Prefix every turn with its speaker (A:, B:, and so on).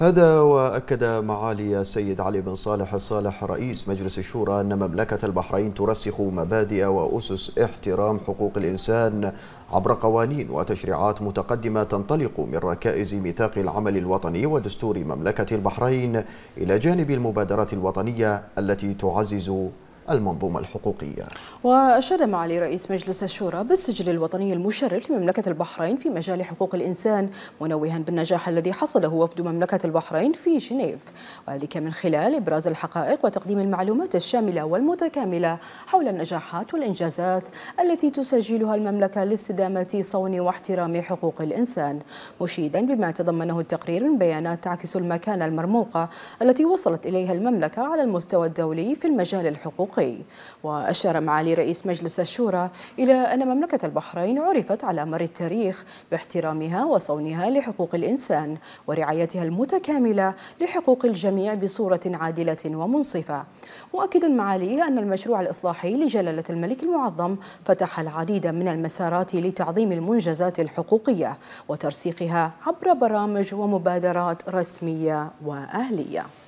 A: هذا وأكد معالي السيد علي بن صالح الصالح رئيس مجلس الشورى أن مملكة البحرين ترسخ مبادئ وأسس احترام حقوق الإنسان عبر قوانين وتشريعات متقدمة تنطلق من ركائز ميثاق العمل الوطني ودستور مملكة البحرين إلى جانب المبادرات الوطنية التي تعزز المنظومة الحقوقية
B: وأشار معالي رئيس مجلس الشورى بالسجل الوطني المشرف لمملكة البحرين في مجال حقوق الإنسان منوها بالنجاح الذي حصله وفد مملكة البحرين في جنيف وذلك من خلال إبراز الحقائق وتقديم المعلومات الشاملة والمتكاملة حول النجاحات والإنجازات التي تسجلها المملكة لاستدامة صون واحترام حقوق الإنسان مشيدا بما تضمنه التقرير من بيانات تعكس المكانة المرموقة التي وصلت إليها المملكة على المستوى الدولي في المجال الحقوقي الحقوقي وأشار معالي رئيس مجلس الشورى إلى أن مملكة البحرين عرفت على مر التاريخ باحترامها وصونها لحقوق الإنسان ورعايتها المتكاملة لحقوق الجميع بصورة عادلة ومنصفة مؤكدا معاليه أن المشروع الإصلاحي لجلالة الملك المعظم فتح العديد من المسارات لتعظيم المنجزات الحقوقية وترسيخها عبر برامج ومبادرات رسمية وأهلية